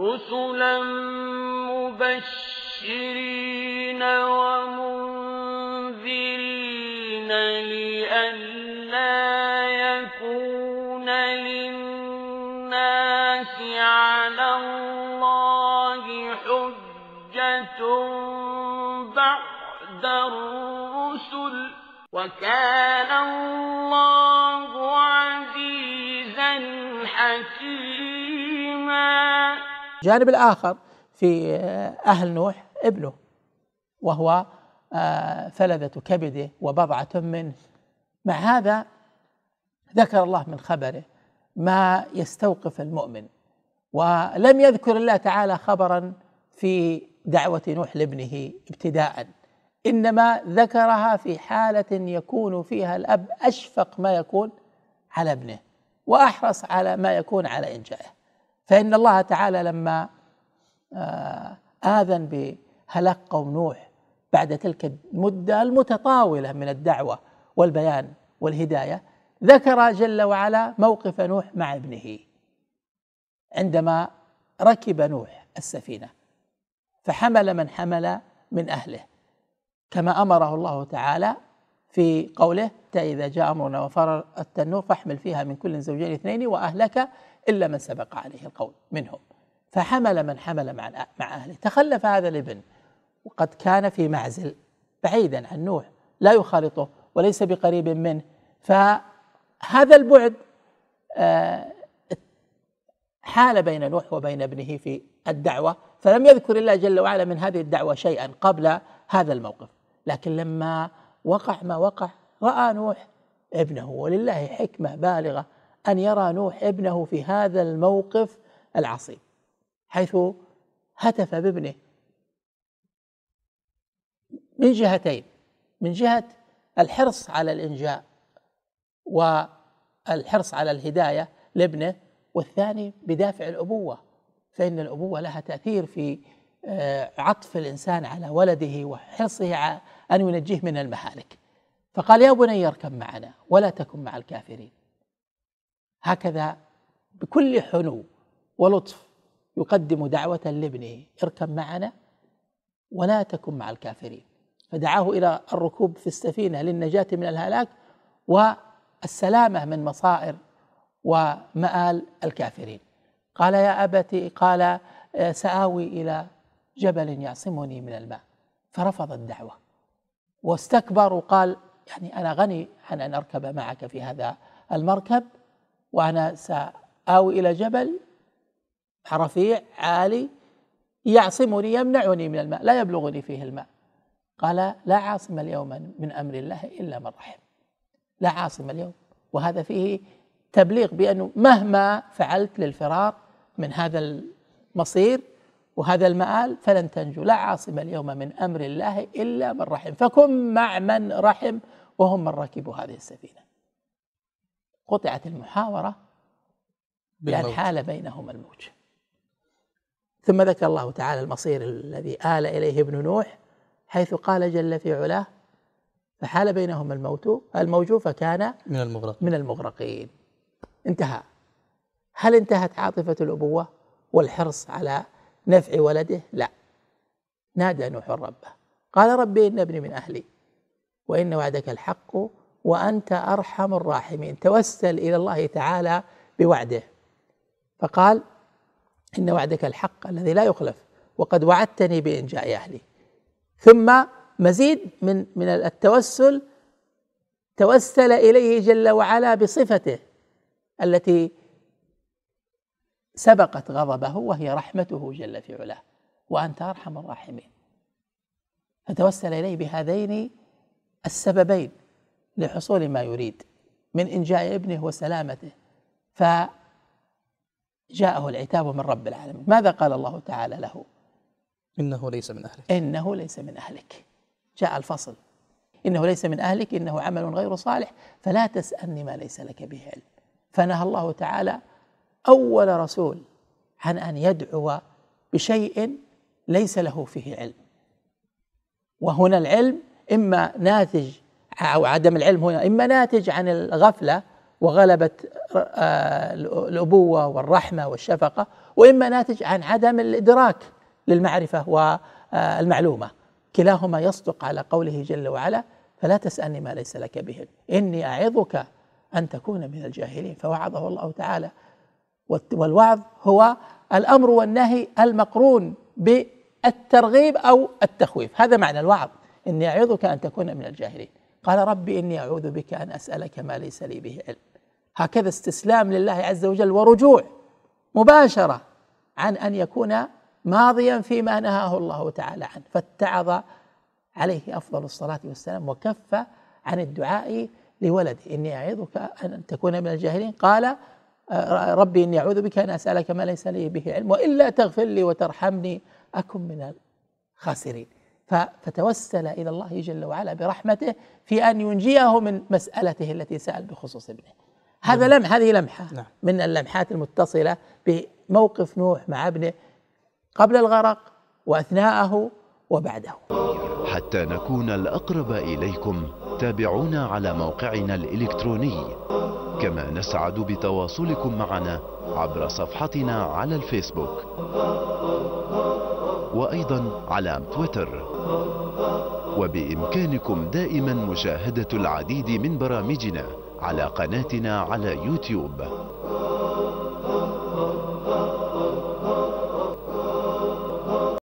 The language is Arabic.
رسلا مبشرين ومنذرين لئلا يكون للناس على الله حجة بعد الرسل وكان الله الجانب الآخر في آه، أهل نوح ابنه وهو آه، فلذة كبده وبضعة منه مع هذا ذكر الله من خبره ما يستوقف المؤمن ولم يذكر الله تعالى خبرا في دعوة نوح لابنه ابتداء إنما ذكرها في حالة يكون فيها الأب أشفق ما يكون على ابنه وأحرص على ما يكون على إنجائه فإن الله تعالى لما آه، آذن بهلاك قوم نوح بعد تلك المدة المتطاولة من الدعوة والبيان والهداية ذكر جل وعلا موقف نوح مع ابنه عندما ركب نوح السفينة فحمل من حمل من أهله كما أمره الله تعالى في قوله إذا جاء أمرنا وفرر التنور فاحمل فيها من كل زوجين اثنين وأهلك إلا من سبق عليه القول منهم فحمل من حمل مع مع أهله تخلف هذا الابن وقد كان في معزل بعيدا عن نوح لا يخالطه وليس بقريب منه فهذا البعد آه، حال بين نوح وبين ابنه في الدعوة فلم يذكر الله جل وعلا من هذه الدعوة شيئا قبل هذا الموقف لكن لما وقع ما وقع رأى نوح ابنه ولله حكمة بالغة أن يرى نوح ابنه في هذا الموقف العصيب حيث هتف بابنه من جهتين من جهة الحرص على الإنجاء والحرص على الهداية لابنه والثاني بدافع الأبوة فإن الأبوة لها تأثير في آه، عطف الإنسان على ولده وحرصه أن ينجيه من المهالك فقال يا بني اركب معنا ولا تكن مع الكافرين هكذا بكل حنو ولطف يقدم دعوة لابنه اركب معنا ولا تكن مع الكافرين فدعاه إلى الركوب في السفينة للنجاة من الهلاك والسلامة من مصائر ومآل الكافرين قال يا أبتي قال آه، سآوي إلى جبل يعصمني من الماء فرفض الدعوة واستكبر وقال يعني أنا غني عن أن أركب معك في هذا المركب وأنا سآوي إلى جبل رفيع عالي يعصمني يمنعني من الماء لا يبلغني فيه الماء قال لا عاصم اليوم من أمر الله إلا من رحم لا عاصم اليوم وهذا فيه تبليغ بأنه مهما فعلت للفرار من هذا المصير وهذا المآل فلن تنجو لا عاصم اليوم من أمر الله إلا من رحم فكن مع من رحم وهم من ركبوا هذه السفينة قطعت المحاورة بأن حال بينهما الموج ثم ذكر الله تعالى المصير الذي آل إليه ابن نوح حيث قال جل في علاه فحال بينهما الموت الموج فكان من المغرقين من المغرقين انتهى هل انتهت عاطفة الأبوة والحرص على نفع ولده لا نادى نوح ربه قال ربي إن ابني من أهلي وإن وعدك الحق وأنت أرحم الراحمين توسل إلى الله تعالى بوعده فقال إن وعدك الحق الذي لا يخلف وقد وعدتني بإنجاء أهلي ثم مزيد من من التوسل توسل إليه جل وعلا بصفته التي سبقت غضبه وهي رحمته جل في علاه وأنت أرحم الراحمين فتوسل إليه بهذين السببين لحصول ما يريد من إنجاء ابنه وسلامته فجاءه العتاب من رب العالمين ماذا قال الله تعالى له إنه ليس من أهلك إنه ليس من أهلك جاء الفصل إنه ليس من أهلك إنه عمل غير صالح فلا تسألني ما ليس لك به علم فنهى الله تعالى أول رسول عن أن يدعو بشيء ليس له فيه علم وهنا العلم إما ناتج أو عدم العلم هنا إما ناتج عن الغفلة وغلبة آه، الأبوة والرحمة والشفقة وإما ناتج عن عدم الإدراك للمعرفة والمعلومة كلاهما يصدق على قوله جل وعلا فلا تسألني ما ليس لك به إني أعظك أن تكون من الجاهلين فوعظه الله تعالى والوعظ هو الامر والنهي المقرون بالترغيب او التخويف هذا معنى الوعظ اني اعظك ان تكون من الجاهلين قال ربي اني اعوذ بك ان اسالك ما ليس لي به علم هكذا استسلام لله عز وجل ورجوع مباشره عن ان يكون ماضيا فيما نهاه الله تعالى عنه فاتعظ عليه افضل الصلاه والسلام وكف عن الدعاء لولده اني اعظك ان تكون من الجاهلين قال آه، ربي إني أعوذ بك أن أسألك ما ليس لي به علم وإلا تغفر لي وترحمني أكن من الخاسرين فتوسل إلى الله جل وعلا برحمته في أن ينجيه من مسألته التي سأل بخصوص ابنه هذا نعم. لمح هذه لمحة نعم. من اللمحات المتصلة بموقف نوح مع ابنه قبل الغرق وأثناءه وبعده حتى نكون الأقرب إليكم تابعونا على موقعنا الإلكتروني كما نسعد بتواصلكم معنا عبر صفحتنا على الفيسبوك وأيضا على تويتر وبإمكانكم دائما مشاهدة العديد من برامجنا على قناتنا على يوتيوب